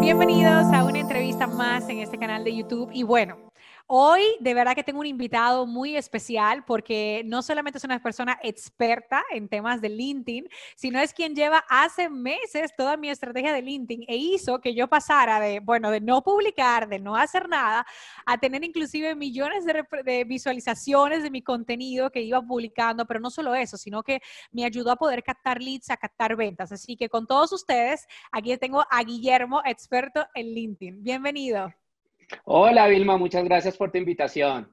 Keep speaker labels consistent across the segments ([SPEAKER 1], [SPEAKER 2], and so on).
[SPEAKER 1] Bienvenidos a una entrevista más en este canal de YouTube y bueno, Hoy de verdad que tengo un invitado muy especial porque no solamente es una persona experta en temas de LinkedIn, sino es quien lleva hace meses toda mi estrategia de LinkedIn e hizo que yo pasara de, bueno, de no publicar, de no hacer nada, a tener inclusive millones de, visualizaciones de mi contenido que iba publicando, pero no solo eso, sino que me ayudó a poder captar leads, a captar ventas. Así que con todos ustedes, aquí tengo a Guillermo, experto en LinkedIn. Bienvenido.
[SPEAKER 2] Hola Vilma, muchas gracias por tu invitación.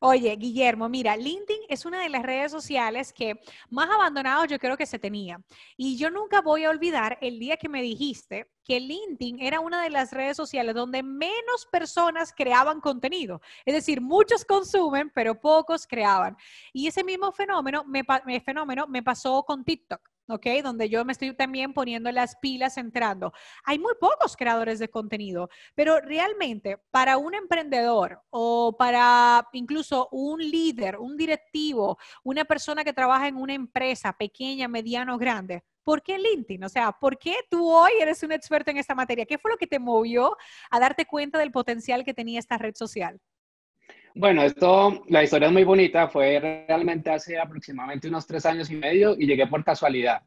[SPEAKER 1] Oye, Guillermo, mira, LinkedIn es una de las redes sociales que más abandonados yo creo que se tenía. Y yo nunca voy a olvidar el día que me dijiste que LinkedIn era una de las redes sociales donde menos personas creaban contenido. Es decir, muchos consumen, pero pocos creaban. Y ese mismo fenómeno me, eh, fenómeno me pasó con TikTok. ¿ok? Donde yo me estoy también poniendo las pilas entrando. Hay muy pocos creadores de contenido, pero realmente para un emprendedor o para incluso un líder, un directivo, una persona que trabaja en una empresa pequeña, mediana o grande, ¿por qué LinkedIn? O sea, ¿por qué tú hoy eres un experto en esta materia? ¿Qué fue lo que te movió a darte cuenta del potencial que tenía esta red social?
[SPEAKER 2] Bueno, esto, la historia es muy bonita. Fue realmente hace aproximadamente unos tres años y medio y llegué por casualidad.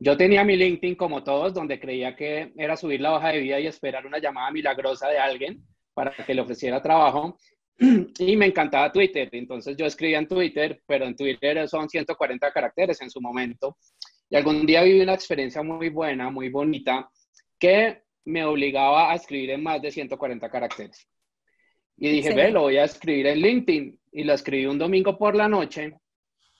[SPEAKER 2] Yo tenía mi LinkedIn como todos, donde creía que era subir la hoja de vida y esperar una llamada milagrosa de alguien para que le ofreciera trabajo. Y me encantaba Twitter. Entonces yo escribía en Twitter, pero en Twitter son 140 caracteres en su momento. Y algún día viví una experiencia muy buena, muy bonita, que me obligaba a escribir en más de 140 caracteres. Y dije, ve, lo voy a escribir en LinkedIn. Y lo escribí un domingo por la noche.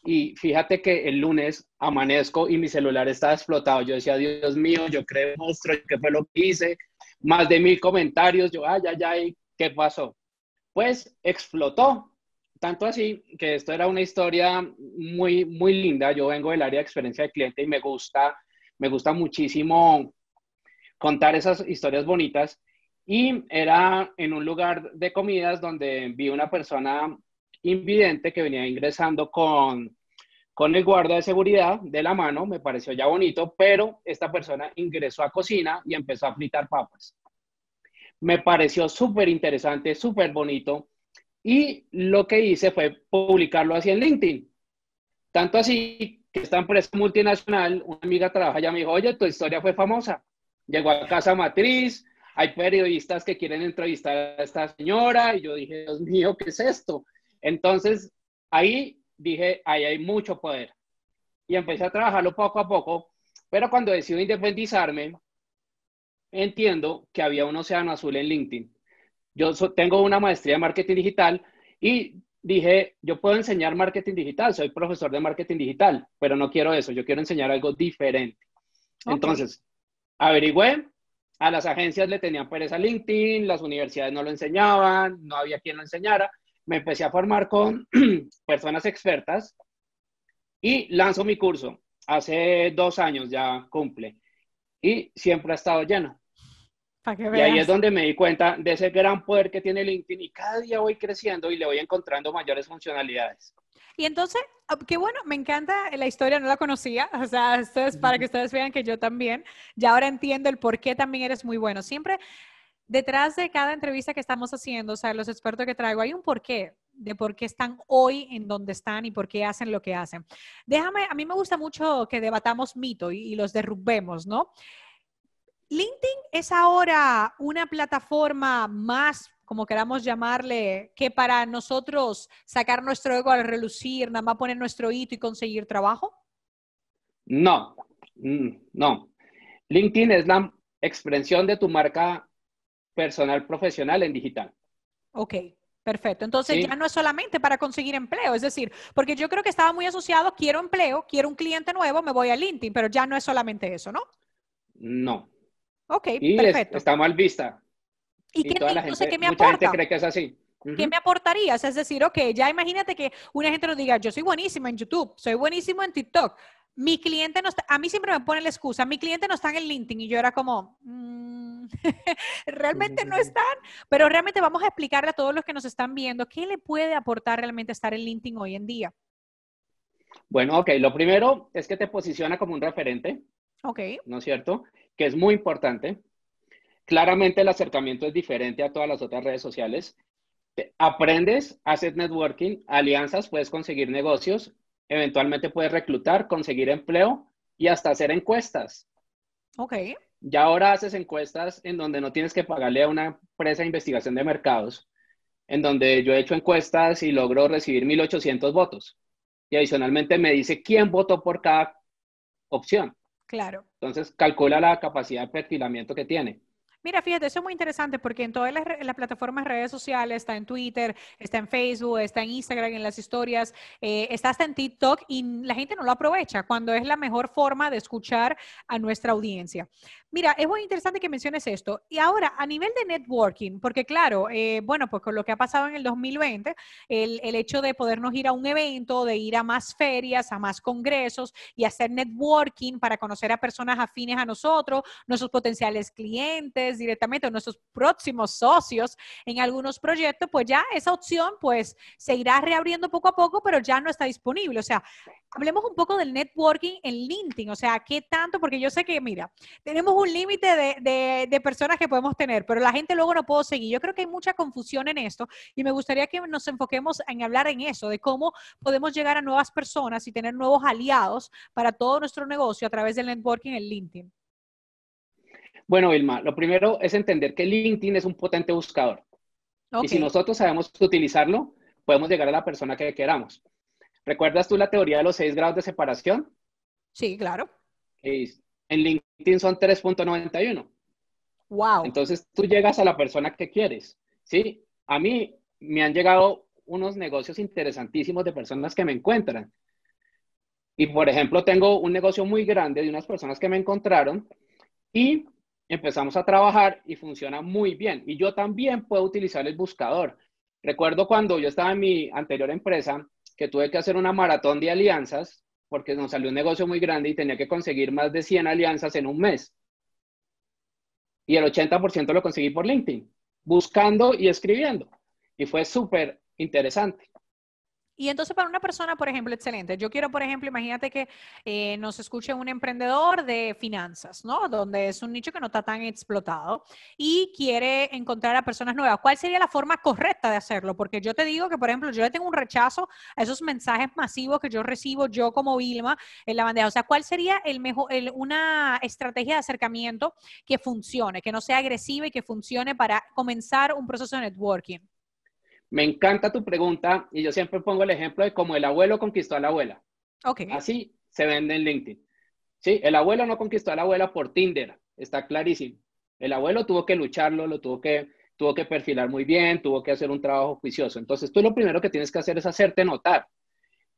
[SPEAKER 2] Y fíjate que el lunes amanezco y mi celular estaba explotado. Yo decía, Dios mío, yo creo monstruo, ¿qué fue lo que hice? Más de mil comentarios. Yo, ay, ay, ay, ¿qué pasó? Pues explotó. Tanto así que esto era una historia muy, muy linda. Yo vengo del área de experiencia de cliente y me gusta, me gusta muchísimo contar esas historias bonitas. Y era en un lugar de comidas donde vi una persona invidente que venía ingresando con, con el guarda de seguridad de la mano, me pareció ya bonito, pero esta persona ingresó a cocina y empezó a fritar papas. Me pareció súper interesante, súper bonito, y lo que hice fue publicarlo así en LinkedIn. Tanto así que esta empresa multinacional, una amiga trabaja, ya me dijo, oye, tu historia fue famosa. Llegó a casa matriz, hay periodistas que quieren entrevistar a esta señora y yo dije, Dios mío, ¿qué es esto? Entonces, ahí dije, ahí hay mucho poder. Y empecé a trabajarlo poco a poco, pero cuando decido independizarme, entiendo que había un océano azul en LinkedIn. Yo tengo una maestría de marketing digital y dije, yo puedo enseñar marketing digital, soy profesor de marketing digital, pero no quiero eso, yo quiero enseñar algo diferente. Entonces, averigüé, a las agencias le tenían pereza LinkedIn, las universidades no lo enseñaban, no había quien lo enseñara. Me empecé a formar con personas expertas y lanzo mi curso. Hace dos años ya cumple y siempre ha estado lleno
[SPEAKER 1] y ahí es donde
[SPEAKER 2] me di cuenta de ese gran poder que tiene LinkedIn y cada día voy creciendo y le voy encontrando mayores funcionalidades.
[SPEAKER 1] Y entonces, ah, qué bueno, me encanta la historia, no la conocía, o sea, esto es para que ustedes vean que yo también, ya ahora entiendo el por qué también eres muy bueno. Siempre detrás de cada entrevista que estamos haciendo, o sea, los expertos que traigo, hay un porqué de por qué están hoy en donde están y por qué hacen lo que hacen. Déjame, a mí me gusta mucho que debatamos mito y, y los derrumbemos, ¿no? LinkedIn es ahora una plataforma más, como queramos llamarle, que para nosotros sacar nuestro ego al relucir, nada más poner nuestro hito y conseguir trabajo?
[SPEAKER 2] No, mm, no. LinkedIn es la expresión de tu marca personal profesional en digital.
[SPEAKER 1] Ok. Perfecto. Entonces ya no es solamente para conseguir empleo, es decir, porque yo creo que estaba muy asociado, quiero empleo, quiero un cliente nuevo, me voy a LinkedIn, pero ya no es solamente eso, ¿no? No, Ok, perfecto. está mal
[SPEAKER 2] vista. ¿Y, qué, me aporta? cree
[SPEAKER 1] que es así. ¿Qué me aportarías? Es decir, ok, ya imagínate que una gente nos diga, yo soy buenísima en YouTube, soy buenísimo en TikTok, mi cliente no está, a mí siempre me pone la excusa, mi cliente no está en el LinkedIn y yo era como, mm, realmente no están, pero realmente vamos a explicarle a todos los que nos están viendo qué le puede aportar realmente estar en LinkedIn hoy en día.
[SPEAKER 2] Bueno, ok, lo primero es que te posiciona como un referente. Ok. ¿No es cierto? que es muy importante. Claramente el acercamiento es diferente a todas las otras redes sociales. Aprendes, haces networking, alianzas, puedes conseguir negocios, eventualmente puedes reclutar, conseguir empleo y hasta hacer encuestas. Ok. Ya ahora haces encuestas en donde no tienes que pagarle a una empresa de investigación de mercados, en donde yo he hecho encuestas y logro recibir 1.800 votos. Y adicionalmente me dice quién votó por cada opción. Claro. Entonces, calcula la capacidad de perfilamiento que tiene.
[SPEAKER 1] Mira, fíjate, eso es muy interesante porque en todas las, plataformas redes sociales, está en Twitter, está en Facebook, está en Instagram, en las historias, eh, está hasta en TikTok y la gente no lo aprovecha cuando es la mejor forma de escuchar a nuestra audiencia. Mira, es muy interesante que menciones esto. Y ahora, a nivel de networking, porque claro, eh, bueno, pues con lo que ha pasado en el 2020, el, el hecho de podernos ir a un evento, de ir a más ferias, a más congresos y hacer networking para conocer a personas afines a nosotros, nuestros potenciales clientes, directamente a nuestros próximos socios en algunos proyectos, pues ya esa opción pues se irá reabriendo poco a poco, pero ya no está disponible. O sea, hablemos un poco del networking en LinkedIn, o sea, ¿qué tanto? Porque yo sé que, mira, tenemos un límite de, de personas que podemos tener, pero la gente luego no puede seguir. Yo creo que hay mucha confusión en esto y me gustaría que nos enfoquemos en hablar en eso, de cómo podemos llegar a nuevas personas y tener nuevos aliados para todo nuestro negocio a través del networking en LinkedIn.
[SPEAKER 2] Bueno, Vilma, lo primero es entender que LinkedIn es un potente buscador. Y si nosotros sabemos utilizarlo, podemos llegar a la persona que queramos. ¿Recuerdas tú la teoría de los seis grados de separación? Sí, claro. En LinkedIn son 3.91. Wow. Entonces tú llegas a la persona que quieres. Sí, a mí me han llegado unos negocios interesantísimos de personas que me encuentran. Y por ejemplo, tengo un negocio muy grande de unas personas que me encontraron y empezamos a trabajar y funciona muy bien. Y yo también puedo utilizar el buscador. Recuerdo cuando yo estaba en mi anterior empresa que tuve que hacer una maratón de alianzas porque nos salió un negocio muy grande y tenía que conseguir más de 100 alianzas en un mes. Y el 80% lo conseguí por LinkedIn, buscando y escribiendo. Y fue súper interesante.
[SPEAKER 1] Y entonces para una persona, por ejemplo, excelente, yo quiero, por ejemplo, imagínate que eh, nos escuche un emprendedor de finanzas, ¿no? Donde es un nicho que no está tan explotado y quiere encontrar a personas nuevas. ¿Cuál sería la forma correcta de hacerlo? Porque yo te digo que, por ejemplo, yo le tengo un rechazo a esos mensajes masivos que yo recibo yo como Vilma en la bandeja. O sea, ¿cuál sería el mejor, una estrategia de acercamiento que funcione, que no sea agresiva y que funcione para comenzar un proceso de networking?
[SPEAKER 2] Me encanta tu pregunta y yo siempre pongo el ejemplo de cómo el abuelo conquistó a la abuela. Okay. Así se vende en LinkedIn. Sí, el abuelo no conquistó a la abuela por Tinder, está clarísimo. El abuelo tuvo que lucharlo, lo tuvo que, tuvo que perfilar muy bien, tuvo que hacer un trabajo juicioso. Entonces, tú lo primero que tienes que hacer es hacerte notar.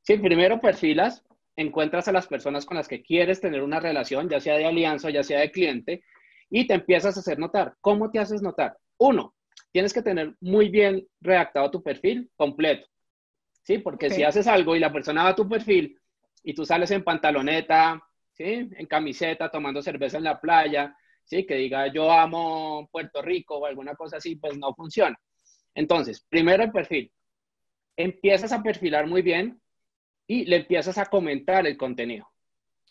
[SPEAKER 2] Sí, primero perfilas, encuentras a las personas con las que quieres tener una relación, ya sea de alianza, ya sea de cliente, y te empiezas a hacer notar. ¿Cómo te haces notar? Uno, tienes que tener muy bien redactado tu perfil completo, ¿sí? Porque si haces algo y la persona va a tu perfil y tú sales en pantaloneta, ¿sí? En camiseta, tomando cerveza en la playa, ¿sí? Que diga yo amo Puerto Rico o alguna cosa así, pues no funciona. Entonces, primero el perfil. Empiezas a perfilar muy bien y le empiezas a comentar el contenido.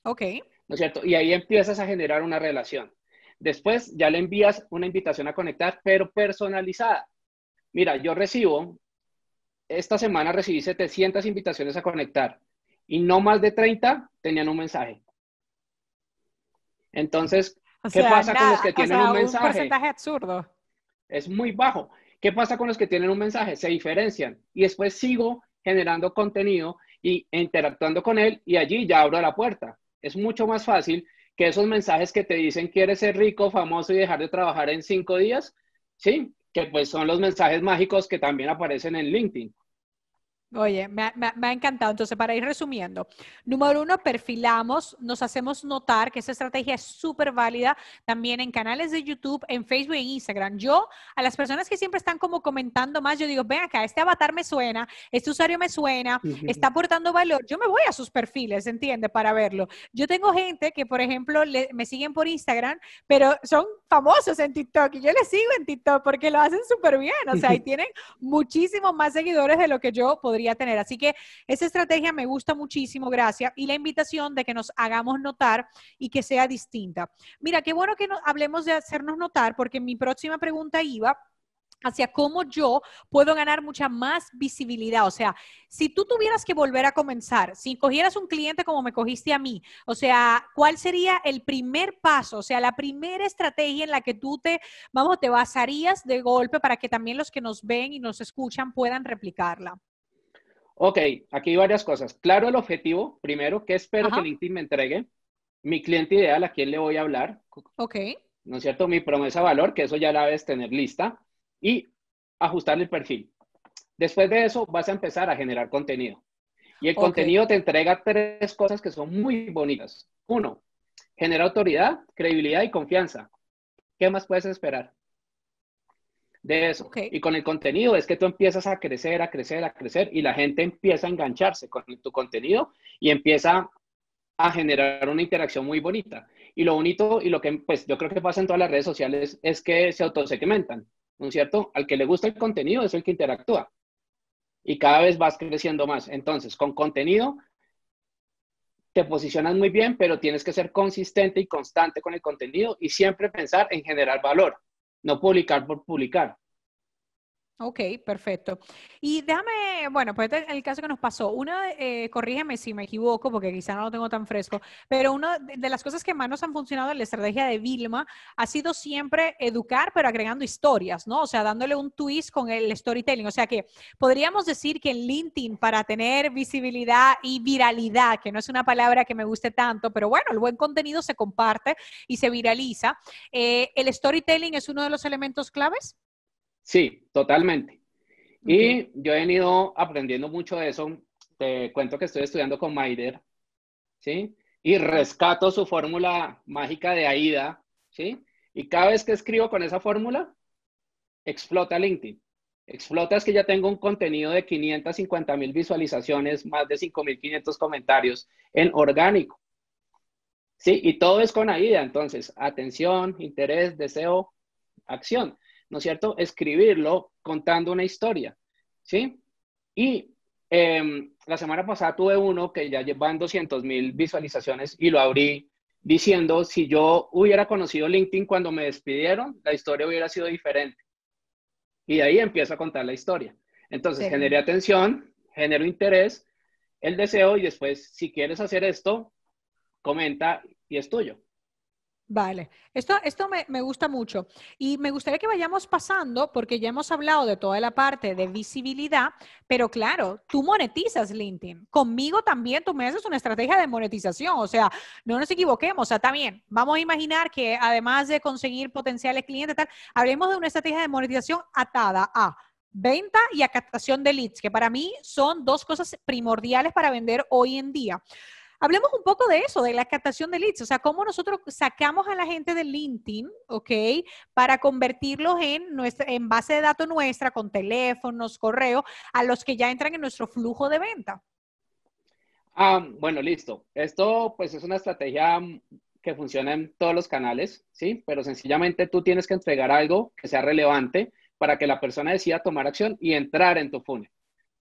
[SPEAKER 2] Ok. ¿No es cierto? Y ahí empiezas a generar una relación. Después ya le envías una invitación a conectar, pero personalizada. Mira, yo recibo, esta semana recibí 700 invitaciones a conectar y no más de 30 tenían un mensaje. Entonces, ¿qué pasa con los que tienen un mensaje? Un porcentaje absurdo. Es muy bajo. ¿Qué pasa con los que tienen un mensaje? Se diferencian y después sigo generando contenido y interactuando con él y allí ya abro la puerta. Es mucho más fácil que esos mensajes que te dicen quieres ser rico, famoso y dejar de trabajar en cinco días, sí, que pues son los mensajes mágicos que también aparecen en LinkedIn.
[SPEAKER 1] Oye, me, ha encantado. Entonces, para ir resumiendo, número uno, perfilamos, nos hacemos notar que esa estrategia es súper válida también en canales de YouTube, en Facebook e Instagram. Yo, a las personas que siempre están como comentando más, yo digo, ven acá, este avatar me suena, este usuario me suena, está aportando valor. Yo me voy a sus perfiles, ¿entiendes? Para verlo. Yo tengo gente que, por ejemplo, me siguen por Instagram, pero son famosos en TikTok y yo les sigo en TikTok porque lo hacen súper bien, o sea, y tienen muchísimos más seguidores de lo que yo podría tener. Así que esa estrategia me gusta muchísimo, gracias. Y la invitación de que nos hagamos notar y que sea distinta. Mira, qué bueno que hablemos de hacernos notar, porque mi próxima pregunta iba hacia cómo yo puedo ganar mucha más visibilidad. O sea, si tú tuvieras que volver a comenzar, si cogieras un cliente como me cogiste a mí, o sea, ¿cuál sería el primer paso? O sea, la primera estrategia en la que tú te, vamos, te basarías de golpe para que también los que nos ven y nos escuchan puedan replicarla.
[SPEAKER 2] Ok, aquí hay varias cosas. Claro el objetivo, primero, ¿qué espero que LinkedIn me entregue? Mi cliente ideal, ¿a quién le voy a hablar? Ok. ¿No es cierto? Mi promesa valor, que eso ya la debes tener lista. Y ajustar el perfil. Después de eso, vas a empezar a generar contenido. Y el contenido te entrega tres cosas que son muy bonitas. Uno, genera autoridad, credibilidad y confianza. ¿Qué más puedes esperar? de eso. Y con el contenido es que tú empiezas a crecer, a crecer, a crecer y la gente empieza a engancharse con tu contenido y empieza a generar una interacción muy bonita. Y lo bonito y lo que pues yo creo que pasa en todas las redes sociales es que se autosegmentan, ¿no es cierto? Al que le gusta el contenido es el que interactúa. Y cada vez vas creciendo más. Entonces, con contenido te posicionas muy bien, pero tienes que ser consistente y constante con el contenido y siempre pensar en generar valor no publicar por publicar.
[SPEAKER 1] Ok, perfecto. Y déjame, bueno, pues este el caso que nos pasó. Una, eh, corrígeme si me equivoco, porque quizá no lo tengo tan fresco, pero una de, las cosas que más nos han funcionado en la estrategia de Vilma ha sido siempre educar, pero agregando historias, ¿no? O sea, dándole un twist con el storytelling. O sea que podríamos decir que en LinkedIn, para tener visibilidad y viralidad, que no es una palabra que me guste tanto, pero bueno, el buen contenido se comparte y se viraliza, eh, ¿el storytelling es uno de los elementos claves?
[SPEAKER 2] Sí, totalmente. Y yo he venido aprendiendo mucho de eso. Te cuento que estoy estudiando con Maider, ¿sí? Y rescato su fórmula mágica de AIDA, ¿sí? Y cada vez que escribo con esa fórmula, explota LinkedIn. Explota es que ya tengo un contenido de 550 mil visualizaciones, más de 5.500 comentarios en orgánico. Sí, y todo es con AIDA. Entonces, atención, interés, deseo, acción. ¿no es cierto? Escribirlo contando una historia, ¿sí? Y em, la semana pasada tuve uno que ya llevan 200 mil visualizaciones y lo abrí diciendo, si yo hubiera conocido LinkedIn cuando me despidieron, la historia hubiera sido diferente. Y de ahí empiezo a contar la historia. Entonces, generé atención, genero interés, el deseo y después, si quieres hacer esto, comenta y es tuyo.
[SPEAKER 1] Vale, esto, me, gusta mucho y me gustaría que vayamos pasando porque ya hemos hablado de toda la parte de visibilidad, pero claro, tú monetizas LinkedIn. Conmigo también tú me haces una estrategia de monetización, o sea, no nos equivoquemos, o sea, también vamos a imaginar que además de conseguir potenciales clientes, tal, hablemos de una estrategia de monetización atada a venta y a captación de leads, que para mí son dos cosas primordiales para vender hoy en día. Hablemos un poco de eso, de la captación de leads, o sea, cómo nosotros sacamos a la gente de LinkedIn, ¿ok? Para convertirlos en, en base de datos nuestra, con teléfonos, correo, a los que ya entran en nuestro flujo de venta.
[SPEAKER 2] Ah, bueno, listo. Esto pues es una estrategia mm, que funciona en todos los canales, ¿sí? Pero sencillamente tú tienes que entregar algo que sea relevante para que la persona decida tomar acción y entrar en tu funnel.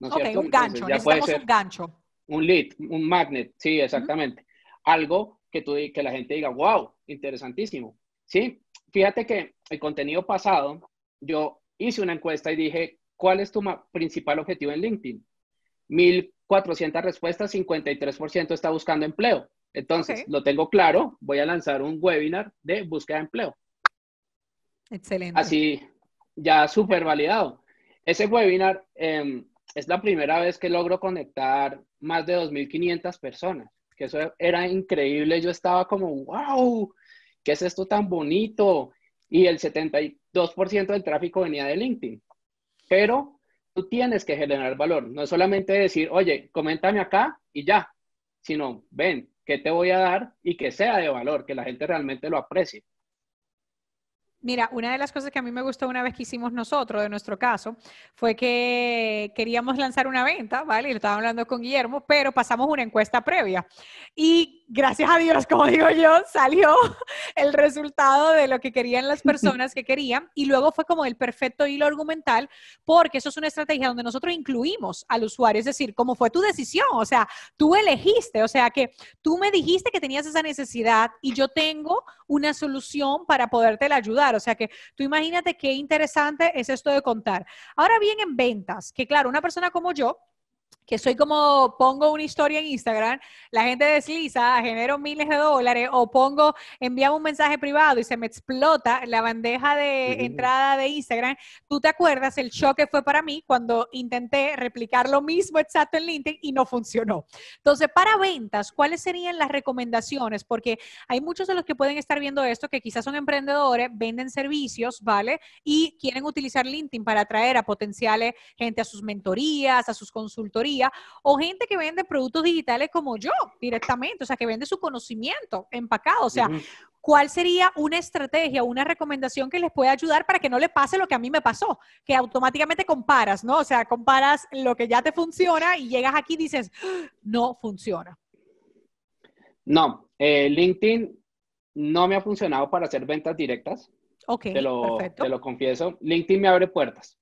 [SPEAKER 2] ok, un gancho, ya necesitamos un gancho. Un lead, un magnet, sí, exactamente. Algo que, tú, que la gente diga, wow, interesantísimo. Sí, fíjate que el contenido pasado, yo hice una encuesta y dije, ¿cuál es tu principal objetivo en LinkedIn? 1.400 respuestas, 53% está buscando empleo. Entonces, lo tengo claro, voy a lanzar un webinar de búsqueda de empleo. Excelente. Así, ya súper validado. Ese webinar, em, es la primera vez que logro conectar más de 2.500 personas, que eso era increíble, yo estaba como, wow, ¿qué es esto tan bonito? Y el 72% del tráfico venía de LinkedIn. Pero tú tienes que generar valor, no solamente decir, oye, coméntame acá y ya, sino, ven, ¿qué te voy a dar y que sea de valor, que la gente realmente lo aprecie.
[SPEAKER 1] Mira, una de las cosas que a mí me gustó una vez que hicimos nosotros, de nuestro caso, fue que queríamos lanzar una venta, ¿vale? Y lo estaba hablando con Guillermo, pero pasamos una encuesta previa. Y gracias a Dios, como digo yo, salió el resultado de lo que querían las personas que querían. Y luego fue como el perfecto hilo argumental, porque eso es una estrategia donde nosotros incluimos al usuario, es decir, como fue tu decisión, o sea, tú elegiste, o sea, que tú me dijiste que tenías esa necesidad y yo tengo una solución para poderte la ayudar o sea que tú imagínate qué interesante es esto de contar. Ahora bien, en ventas, que claro, una persona como yo, que soy como pongo una historia en Instagram, la gente desliza, genero miles de dólares o pongo, enviamos un mensaje privado y se me explota la bandeja de entrada de Instagram. ¿Tú te acuerdas el shock que fue para mí cuando intenté replicar lo mismo exacto en LinkedIn y no funcionó? Entonces, para ventas, ¿cuáles serían las recomendaciones? Porque hay muchos de los que pueden estar viendo esto que quizás son emprendedores, venden servicios, ¿vale? Y quieren utilizar LinkedIn para atraer a potenciales gente a sus mentorías, a sus consultorías o gente que vende productos digitales como yo directamente, o sea, que vende su conocimiento empacado. O sea, ¿cuál sería una estrategia, una recomendación que les pueda ayudar para que no le pase lo que a mí me pasó? Que automáticamente comparas, ¿no? O sea, comparas lo que ya te funciona y llegas aquí y dices, ah, no funciona.
[SPEAKER 2] No, eh, LinkedIn no me ha funcionado para hacer ventas directas.
[SPEAKER 1] Ok, Te lo
[SPEAKER 2] confieso. LinkedIn me abre puertas.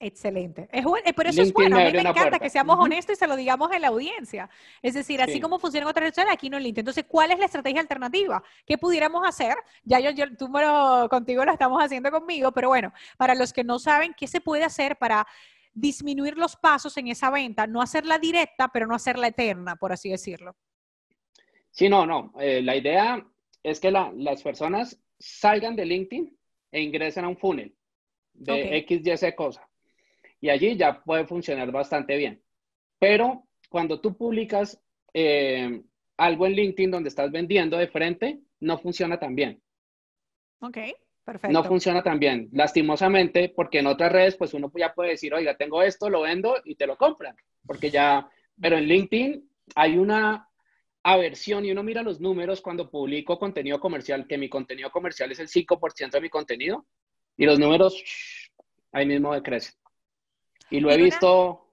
[SPEAKER 1] Excelente. Es, eso es bueno. A mí me, encanta que seamos honestos y se lo digamos en la audiencia. Es decir, así como funcionan otras redes sociales, aquí no en LinkedIn. Entonces, ¿cuál es la estrategia alternativa? ¿Qué pudiéramos hacer? Ya yo, tú contigo lo estamos haciendo conmigo, pero bueno, para los que no saben, ¿qué se puede hacer para disminuir los pasos en esa venta? No hacerla directa, pero no hacerla eterna, por así decirlo.
[SPEAKER 2] Sí, no, no. Eh, la idea es que las personas salgan de LinkedIn e ingresen a un funnel de X, Y, Z cosa y allí ya puede funcionar bastante bien. Pero cuando tú publicas eh, algo en LinkedIn donde estás vendiendo de frente, no funciona tan bien.
[SPEAKER 1] Ok, perfecto. No
[SPEAKER 2] funciona tan bien, lastimosamente, porque en otras redes, pues uno ya puede decir, oiga, tengo esto, lo vendo y te lo compran, porque ya, pero en LinkedIn hay una aversión y uno mira los números cuando publico contenido comercial, que mi contenido comercial es el 5% de mi contenido, y los números ahí mismo decrecen. Y lo he visto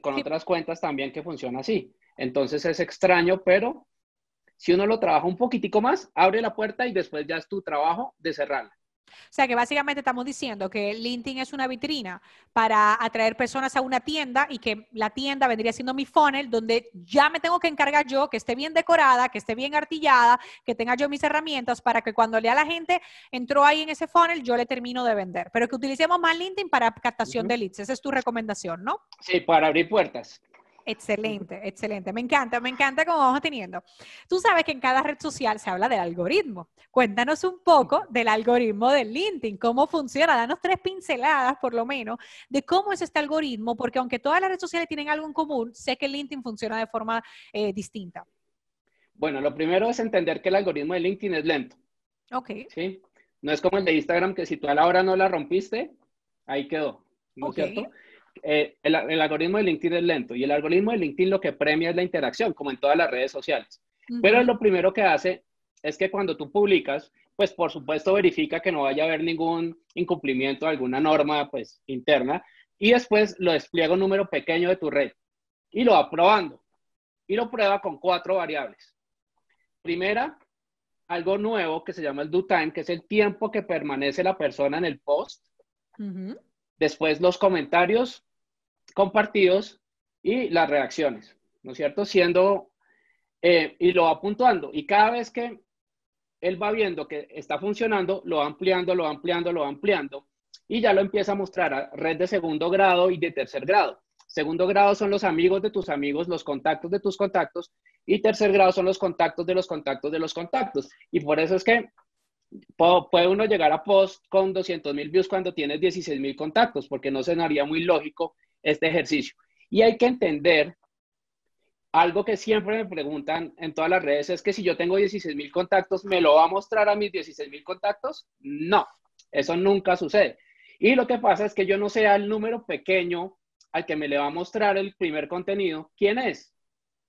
[SPEAKER 2] con otras cuentas también que funciona así. Entonces es extraño, pero si uno lo trabaja un poquitico más, abre la puerta y después ya es tu trabajo de cerrarla.
[SPEAKER 1] O sea que básicamente estamos diciendo que LinkedIn es una vitrina para atraer personas a una tienda y que la tienda vendría siendo mi funnel donde ya me tengo que encargar yo, que esté bien decorada, que esté bien artillada, que tenga yo mis herramientas para que cuando lea la gente entró ahí en ese funnel, yo le termino de vender. Pero que utilicemos más LinkedIn para captación de leads. Esa es tu recomendación, ¿no? Sí,
[SPEAKER 2] para abrir puertas.
[SPEAKER 1] Excelente, excelente. Me encanta, me encanta cómo vamos teniendo. Tú sabes que en cada red social se habla del algoritmo. Cuéntanos un poco del algoritmo de LinkedIn, cómo funciona. Danos tres pinceladas, por lo menos, de cómo es este algoritmo, porque aunque todas las redes sociales tienen algo en común, sé que LinkedIn funciona de forma eh, distinta.
[SPEAKER 2] Bueno, lo primero es entender que el algoritmo de LinkedIn es lento.
[SPEAKER 1] Ok. ¿Sí?
[SPEAKER 2] No es como el de Instagram, que si tú a la hora no la rompiste, ahí quedó. ¿No es cierto? Eh, el, algoritmo de LinkedIn es lento y el algoritmo de LinkedIn lo que premia es la interacción, como en todas las redes sociales. Pero lo primero que hace es que cuando tú publicas, pues por supuesto verifica que no vaya a haber ningún incumplimiento de alguna norma pues interna y después lo despliega un número pequeño de tu red y lo va probando y lo prueba con cuatro variables. Primera, algo nuevo que se llama el due time, que es el tiempo que permanece la persona en el post después los comentarios compartidos y las reacciones, ¿no es cierto? Siendo, eh, y lo va puntuando, y cada vez que él va viendo que está funcionando, lo va ampliando, lo va ampliando, lo va ampliando, y ya lo empieza a mostrar a red de segundo grado y de tercer grado. Segundo grado son los amigos de tus amigos, los contactos de tus contactos, y tercer grado son los contactos de los contactos de los contactos. Y por eso es que puede uno llegar a post con 200 mil views cuando tienes 16.000 mil contactos, porque no se haría muy lógico este ejercicio. Y hay que entender algo que siempre me preguntan en todas las redes es que si yo tengo 16.000 mil contactos, ¿me lo va a mostrar a mis 16.000 mil contactos? No, eso nunca sucede. Y lo que pasa es que yo no sea el número pequeño al que me le va a mostrar el primer contenido, ¿quién es?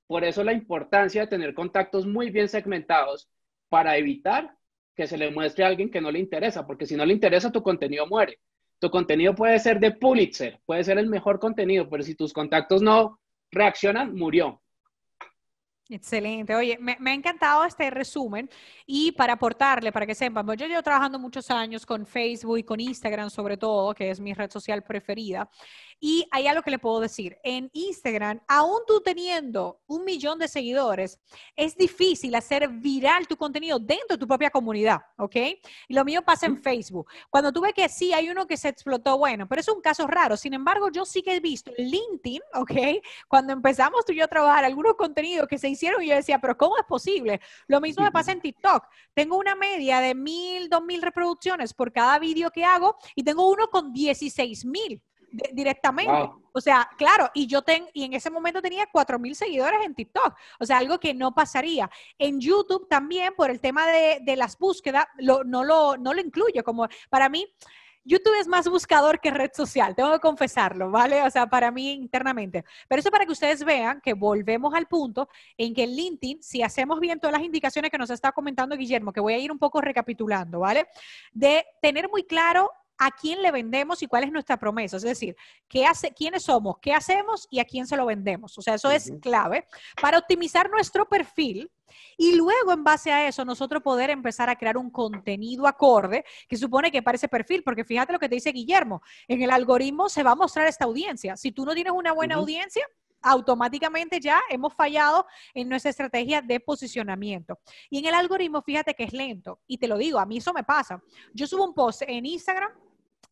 [SPEAKER 2] Por eso la importancia de tener contactos muy bien segmentados para evitar que se le muestre a alguien que no le interesa, porque si no le interesa, tu contenido muere. Tu contenido puede ser de Pulitzer, puede ser el mejor contenido, pero si tus contactos no reaccionan, murió.
[SPEAKER 1] Excelente. Oye, me, ha encantado este resumen y para aportarle, para que sepan, pues yo llevo trabajando muchos años con Facebook y con Instagram sobre todo, que es mi red social preferida. Y hay algo que le puedo decir. En Instagram, aún tú teniendo un millón de seguidores, es difícil hacer viral tu contenido dentro de tu propia comunidad, ¿ok? Y lo mío pasa en Facebook. Cuando tuve que sí, hay uno que se explotó, bueno, pero es un caso raro. Sin embargo, yo sí que he visto LinkedIn, ¿ok? Cuando empezamos tú y yo a trabajar algunos contenidos que se hicieron y yo decía, pero ¿cómo es posible? Lo mismo me pasa en TikTok. Tengo una media de mil, dos mil reproducciones por cada vídeo que hago y tengo uno con 16 mil directamente. O sea, claro, y yo ten, y en ese momento tenía cuatro mil seguidores en TikTok. O sea, algo que no pasaría. En YouTube también, por el tema de, de las búsquedas, no, lo, no lo incluyo. Como para mí, YouTube es más buscador que red social, tengo que confesarlo, ¿vale? O sea, para mí internamente. Pero eso para que ustedes vean que volvemos al punto en que LinkedIn, si hacemos bien todas las indicaciones que nos está comentando Guillermo, que voy a ir un poco recapitulando, ¿vale? De tener muy claro a quién le vendemos y cuál es nuestra promesa. Es decir, qué hace, quiénes somos, qué hacemos y a quién se lo vendemos. O sea, eso es clave para optimizar nuestro perfil y luego en base a eso nosotros poder empezar a crear un contenido acorde que supone que para ese perfil, porque fíjate lo que te dice Guillermo, en el algoritmo se va a mostrar esta audiencia. Si tú no tienes una buena audiencia, automáticamente ya hemos fallado en nuestra estrategia de posicionamiento. Y en el algoritmo, fíjate que es lento. Y te lo digo, a mí eso me pasa. Yo subo un post en Instagram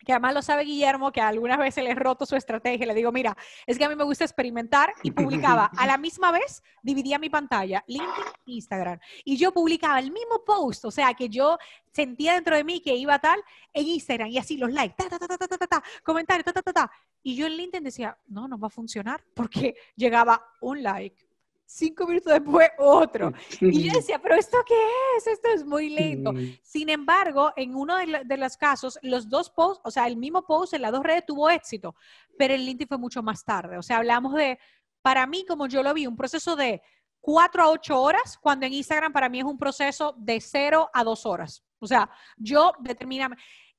[SPEAKER 1] que además lo sabe Guillermo, que algunas veces le he roto su estrategia. Le digo, mira, es que a mí me gusta experimentar y publicaba. A la misma vez dividía mi pantalla, LinkedIn e Instagram. Y yo publicaba el mismo post, o sea, que yo sentía dentro de mí que iba tal en Instagram y así los likes, ta, ta, ta, ta, ta, ta, ta comentarios, ta, ta, ta, ta. Y yo en LinkedIn decía, no, no va a funcionar porque llegaba un like, cinco minutos después otro. Y yo decía, pero ¿esto qué es? Esto es muy lento. Sin embargo, en uno de, de los casos, los dos posts, o sea, el mismo post en las dos redes tuvo éxito, pero el LinkedIn fue mucho más tarde. O sea, hablamos de, para mí, como yo lo vi, un proceso de cuatro a ocho horas, cuando en Instagram para mí es un proceso de cero a dos horas. O sea, yo determina,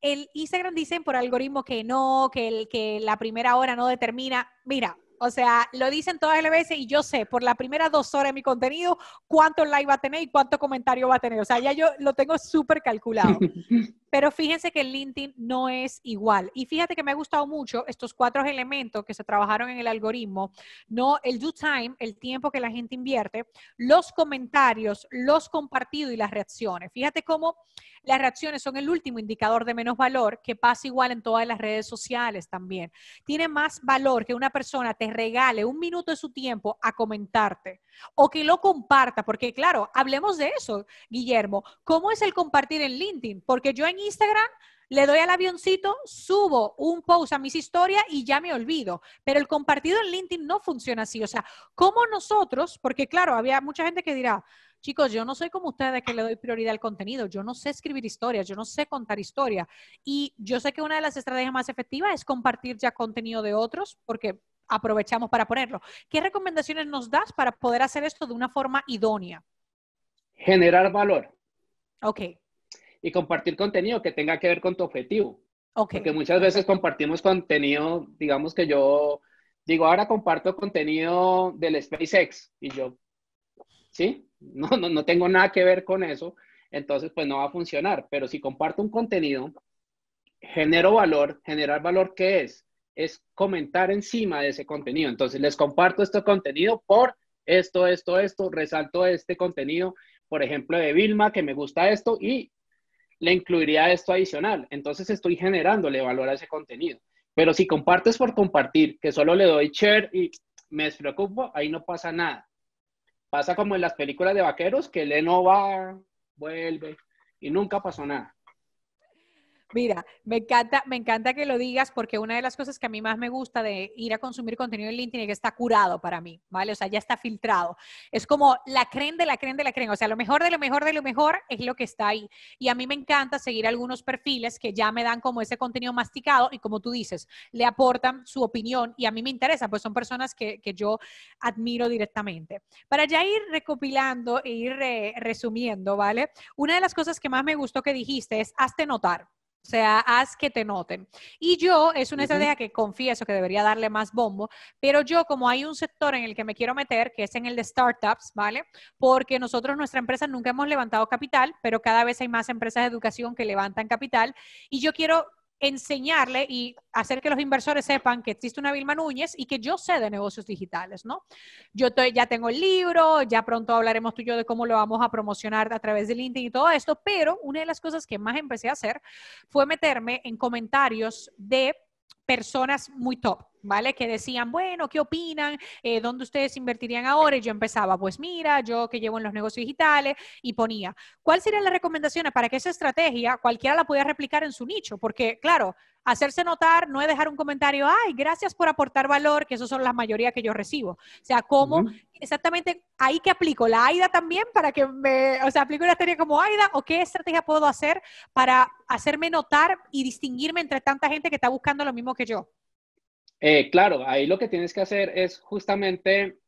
[SPEAKER 1] el Instagram dicen por algoritmo que no, que, el, que la primera hora no determina. Mira, o sea, lo dicen todas las veces y yo sé por la primera dos horas de mi contenido cuánto like va a tener y cuánto comentario va a tener. O sea, ya yo lo tengo súper calculado. Pero fíjense que el LinkedIn no es igual. Y fíjate que me ha gustado mucho estos cuatro elementos que se trabajaron en el algoritmo. No, el due time, el tiempo que la gente invierte, los comentarios, los compartidos y las reacciones. Fíjate cómo las reacciones son el último indicador de menos valor que pasa igual en todas las redes sociales también. Tiene más valor que una persona te regale un minuto de su tiempo a comentarte o que lo comparta, porque claro, hablemos de eso, Guillermo. ¿Cómo es el compartir en LinkedIn? Porque yo en Instagram le doy al avioncito, subo un post a mis historias y ya me olvido. Pero el compartido en LinkedIn no funciona así. O sea, ¿cómo nosotros? Porque claro, había mucha gente que dirá, chicos, yo no soy como ustedes que le doy prioridad al contenido, yo no sé escribir historias, yo no sé contar historias. Y yo sé que una de las estrategias más efectivas es compartir ya contenido de otros, porque aprovechamos para ponerlo. ¿Qué recomendaciones nos das para poder hacer esto de una forma idónea?
[SPEAKER 2] Generar valor. Ok. Y compartir contenido que tenga que ver con tu objetivo. Ok. Porque muchas veces compartimos contenido, digamos que yo digo, ahora comparto contenido del SpaceX y yo, ¿sí? No, no, no tengo nada que ver con eso, entonces pues no va a funcionar. Pero si comparto un contenido, genero valor, generar valor, ¿qué es? es comentar encima de ese contenido. Entonces, les comparto este contenido por esto, esto, esto, resalto este contenido, por ejemplo, de Vilma, que me gusta esto y le incluiría esto adicional. Entonces, estoy generándole valor a ese contenido. Pero si compartes por compartir, que solo le doy share y me despreocupo, ahí no pasa nada. Pasa como en las películas de vaqueros, que no va, vuelve y nunca pasó
[SPEAKER 1] nada. Mira, me encanta, me encanta que lo digas porque una de las cosas que a mí más me gusta de ir a consumir contenido en LinkedIn es que está curado para mí, ¿vale? O sea, ya está filtrado. Es como la creen de la creen de la creen. O sea, lo mejor de lo mejor de lo mejor es lo que está ahí. Y a mí me encanta seguir algunos perfiles que ya me dan como ese contenido masticado y como tú dices, le aportan su opinión y a mí me interesa, pues son personas que, yo admiro directamente. Para ya ir recopilando e ir resumiendo, ¿vale? Una de las cosas que más me gustó que dijiste es hazte notar. O sea, haz que te noten. Y yo, es una estrategia que confieso que debería darle más bombo, pero yo como hay un sector en el que me quiero meter, que es en el de startups, ¿vale? Porque nosotros, nuestra empresa, nunca hemos levantado capital, pero cada vez hay más empresas de educación que levantan capital. Y yo quiero enseñarle y hacer que los inversores sepan que existe una Vilma Núñez y que yo sé de negocios digitales, ¿no? Yo ya tengo el libro, ya pronto hablaremos tú y yo de cómo lo vamos a promocionar a través de LinkedIn y todo esto, pero una de las cosas que más empecé a hacer fue meterme en comentarios de personas muy top, ¿vale? Que decían, bueno, ¿qué opinan? Eh, ¿Dónde ustedes invertirían ahora? Y yo empezaba, pues mira, yo que llevo en los negocios digitales y ponía, ¿Cuál serían las recomendaciones para que esa estrategia cualquiera la pudiera replicar en su nicho? Porque, claro, hacerse notar no es dejar un comentario, ay, gracias por aportar valor, que eso son las mayorías que yo recibo. O sea, ¿cómo exactamente ahí que aplico? ¿La AIDA también para que me, o sea, aplico una estrategia como AIDA o qué estrategia puedo hacer para hacerme notar y distinguirme entre tanta gente que está buscando lo mismo que yo.
[SPEAKER 2] Eh, claro, ahí lo que tienes que hacer es justamente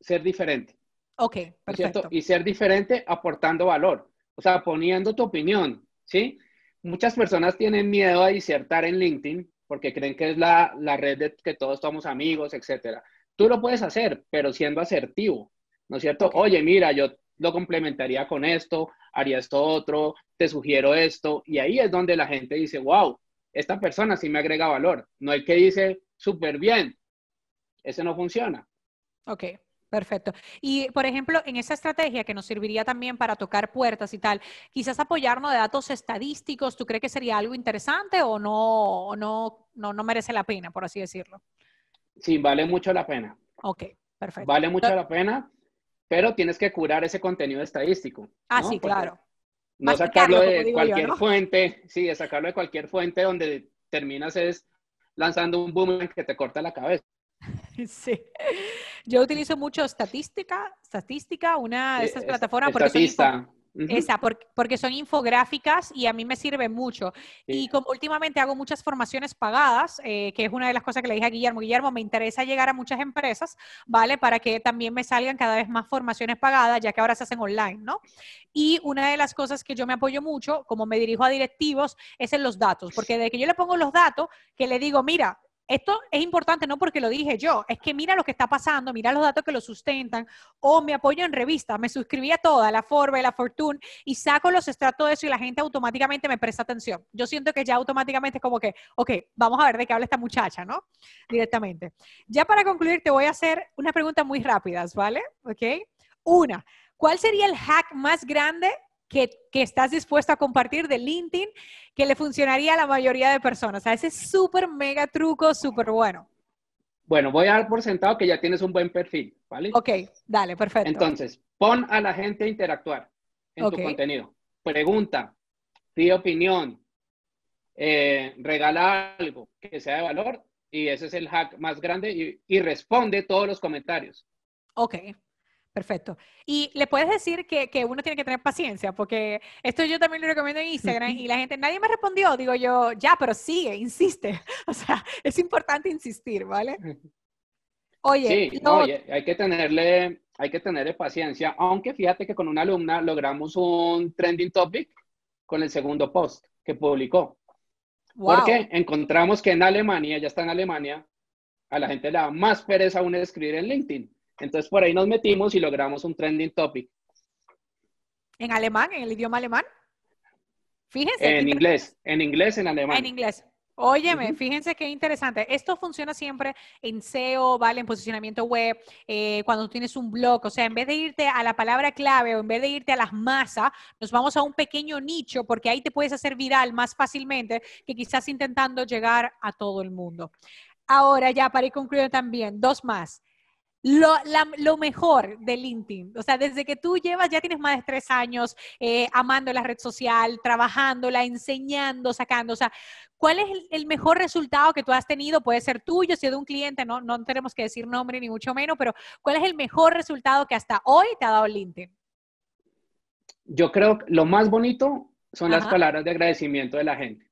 [SPEAKER 2] ser diferente.
[SPEAKER 1] Ok, perfecto.
[SPEAKER 2] y ser diferente aportando valor, o sea, poniendo tu opinión, ¿sí? Muchas personas tienen miedo a disertar en LinkedIn porque creen que es la, red de que todos somos amigos, etcétera. Tú lo puedes hacer, pero siendo asertivo, ¿no es cierto? Oye, mira, yo lo complementaría con esto, haría esto otro, te sugiero esto, y ahí es donde la gente dice, wow, esta persona sí me agrega valor, no hay que dice súper bien. Ese no funciona.
[SPEAKER 1] Ok, perfecto. Y, por ejemplo, en esa estrategia que nos serviría también para tocar puertas y tal, quizás apoyarnos de datos estadísticos, ¿tú crees que sería algo interesante o no, no, no, merece la pena, por así decirlo?
[SPEAKER 2] Sí, vale mucho la pena.
[SPEAKER 1] Ok, perfecto.
[SPEAKER 2] Vale mucho la pena, pero tienes que curar ese contenido estadístico. Ah, sí, claro
[SPEAKER 1] no sacarlo de cualquier
[SPEAKER 2] fuente, sí, de sacarlo de cualquier fuente donde terminas es lanzando un boomerang que te corta la cabeza.
[SPEAKER 1] Sí. Yo utilizo mucho estadística, estadística, una de estas plataformas. Porque esa, porque, son infográficas y a mí me sirve mucho. Y como últimamente hago muchas formaciones pagadas, eh, que es una de las cosas que le dije a Guillermo, Guillermo, me interesa llegar a muchas empresas, ¿vale? Para que también me salgan cada vez más formaciones pagadas, ya que ahora se hacen online, ¿no? Y una de las cosas que yo me apoyo mucho, como me dirijo a directivos, es en los datos, porque desde que yo le pongo los datos, que le digo, mira, esto es importante no porque lo dije yo, es que mira lo que está pasando, mira los datos que lo sustentan, o me apoyo en revistas, me suscribí a toda, la Forbes, la Fortune, y saco los estratos de eso y la gente automáticamente me presta atención. Yo siento que ya automáticamente es como que, ok, vamos a ver de qué habla esta muchacha, ¿no? Directamente. Ya para concluir, te voy a hacer unas preguntas muy rápidas, ¿vale? Ok. Una, ¿cuál sería el hack más grande que, estás dispuesto a compartir de LinkedIn que le funcionaría a la mayoría de personas. O sea, ese es súper mega truco, súper bueno.
[SPEAKER 2] Bueno, voy a dar por sentado que ya tienes un buen perfil, ¿vale? Ok, dale, perfecto. Entonces, pon a la gente a interactuar en tu contenido. Pregunta, pide opinión, eh, regala algo que sea de valor y ese es el hack más grande y, y responde todos los comentarios.
[SPEAKER 1] Ok, Perfecto. Y le puedes decir que, uno tiene que tener paciencia, porque esto yo también lo recomiendo en Instagram y la gente, nadie me respondió, digo yo, ya, pero sigue, insiste. O sea, es importante insistir, ¿vale? Oye, sí, oye
[SPEAKER 2] hay que tenerle, hay que tenerle paciencia, aunque fíjate que con una alumna logramos un trending topic con el segundo post que publicó. Porque encontramos que en Alemania, ya está en Alemania, a la gente le da más pereza aún escribir en LinkedIn. Entonces por ahí nos metimos y logramos un trending topic.
[SPEAKER 1] ¿En alemán? ¿En el idioma alemán? Fíjense. En
[SPEAKER 2] inglés, en inglés, en alemán. En
[SPEAKER 1] inglés. Óyeme, fíjense qué interesante. Esto funciona siempre en SEO, ¿vale? En posicionamiento web, eh, cuando tienes un blog. O sea, en vez de irte a la palabra clave o en vez de irte a las masas, nos vamos a un pequeño nicho porque ahí te puedes hacer viral más fácilmente que quizás intentando llegar a todo el mundo. Ahora ya para ir concluyendo también, dos más lo, mejor de LinkedIn. O sea, desde que tú llevas, ya tienes más de tres años eh, amando la red social, trabajándola, enseñando, sacando. O sea, ¿cuál es el, mejor resultado que tú has tenido? Puede ser tuyo, si es de un cliente, no, no tenemos que decir nombre ni mucho menos, pero ¿cuál es el mejor resultado que hasta hoy te ha dado LinkedIn?
[SPEAKER 2] Yo creo que lo más bonito son las palabras de agradecimiento de la gente.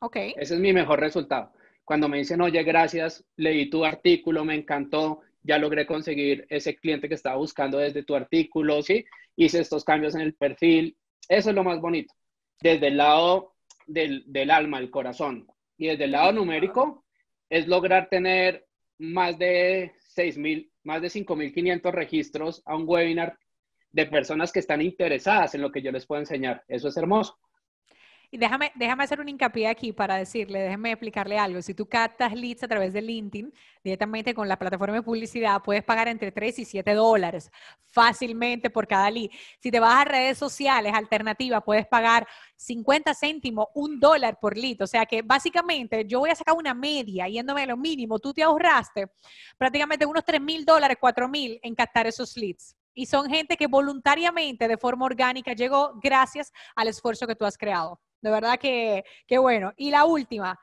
[SPEAKER 2] Ok. Ese es mi mejor resultado. Cuando me dicen, oye, gracias, leí tu artículo, me encantó ya logré conseguir ese cliente que estaba buscando desde tu artículo, ¿sí? Hice estos cambios en el perfil. Eso es lo más bonito, desde el lado del, alma, el corazón. Y desde el lado numérico es lograr tener más de 6.000, más de 5.500 registros a un webinar de personas que están interesadas en lo que yo les puedo enseñar. Eso es hermoso.
[SPEAKER 1] Y déjame, déjame hacer un hincapié aquí para decirle, déjeme explicarle algo. Si tú captas leads a través de LinkedIn, directamente con la plataforma de publicidad, puedes pagar entre 3 y 7 dólares fácilmente por cada lead. Si te vas a redes sociales alternativas, puedes pagar 50 céntimos, un dólar por lead. O sea que básicamente yo voy a sacar una media yéndome a lo mínimo. Tú te ahorraste prácticamente unos 3 mil dólares, 4 mil en captar esos leads y son gente que voluntariamente, de forma orgánica, llegó gracias al esfuerzo que tú has creado. De verdad que, bueno. Y la última,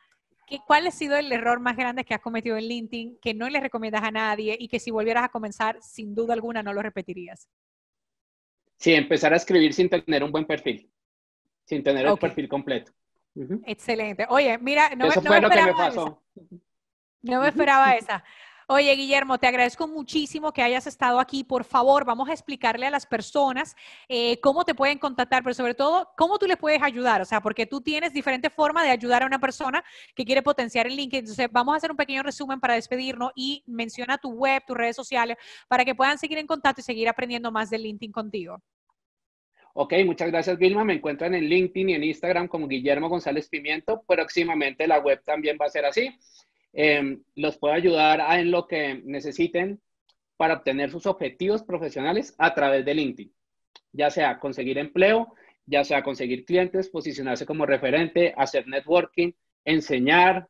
[SPEAKER 1] ¿cuál ha sido el error más grande que has cometido en LinkedIn que no le recomiendas a nadie y que si volvieras a comenzar, sin duda alguna, no lo repetirías?
[SPEAKER 2] Sí, empezar a escribir sin tener un buen perfil, sin tener un perfil completo.
[SPEAKER 1] Excelente. Oye, mira, no, me, esperaba Esa. No me esperaba esa. Oye, Guillermo, te agradezco muchísimo que hayas estado aquí. Por favor, vamos a explicarle a las personas eh, cómo te pueden contactar, pero sobre todo, cómo tú les puedes ayudar. O sea, porque tú tienes diferentes formas de ayudar a una persona que quiere potenciar el LinkedIn. Entonces, vamos a hacer un pequeño resumen para despedirnos y menciona tu web, tus redes sociales, para que puedan seguir en contacto y seguir aprendiendo más del LinkedIn contigo.
[SPEAKER 2] Ok, muchas gracias Vilma. Me encuentran en LinkedIn y en Instagram como Guillermo González Pimiento. Próximamente la web también va a ser así. Em, los puede ayudar en lo que necesiten para obtener sus objetivos profesionales a través de LinkedIn, ya sea conseguir empleo, ya sea conseguir clientes, posicionarse como referente, hacer networking, enseñar,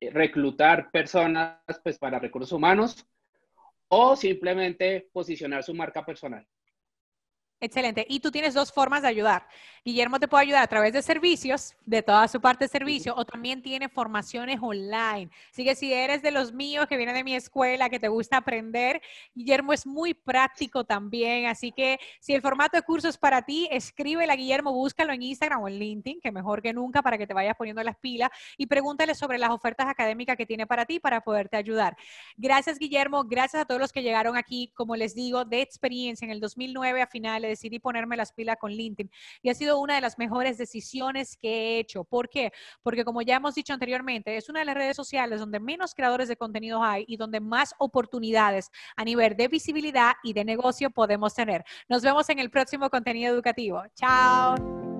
[SPEAKER 2] reclutar personas pues, para recursos humanos o simplemente posicionar su marca personal.
[SPEAKER 1] Excelente. Y tú tienes dos formas de ayudar. Guillermo te puede ayudar a través de servicios, de toda su parte de servicio, o también tiene formaciones online. Así que si eres de los míos que vienen de mi escuela, que te gusta aprender, Guillermo es muy práctico también. Así que si el formato de curso es para ti, escríbela a Guillermo, búscalo en Instagram o en LinkedIn, que mejor que nunca para que te vayas poniendo las pilas y pregúntale sobre las ofertas académicas que tiene para ti para poderte ayudar. Gracias, Guillermo. Gracias a todos los que llegaron aquí, como les digo, de experiencia en el 2009 a finales decidí ponerme las pilas con LinkedIn y ha sido una de las mejores decisiones que he hecho. ¿Por qué? Porque como ya hemos dicho anteriormente, es una de las redes sociales donde menos creadores de contenidos hay y donde más oportunidades a nivel de visibilidad y de negocio podemos tener. Nos vemos en el próximo contenido educativo. Chao.